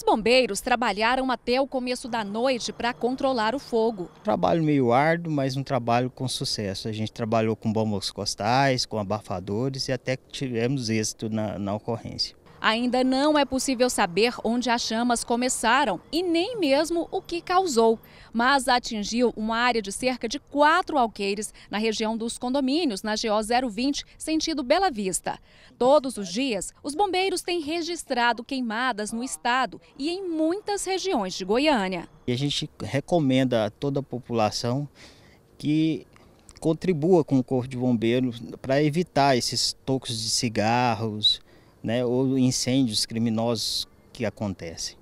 Os bombeiros trabalharam até o começo da noite para controlar o fogo. Trabalho meio árduo, mas um trabalho com sucesso. A gente trabalhou com bombas costais, com abafadores e até tivemos êxito na, na ocorrência. Ainda não é possível saber onde as chamas começaram e nem mesmo o que causou, mas atingiu uma área de cerca de quatro alqueires na região dos condomínios, na GO 020, sentido Bela Vista. Todos os dias, os bombeiros têm registrado queimadas no estado e em muitas regiões de Goiânia. E a gente recomenda a toda a população que contribua com o Corpo de Bombeiros para evitar esses tocos de cigarros, né, ou incêndios criminosos que acontecem.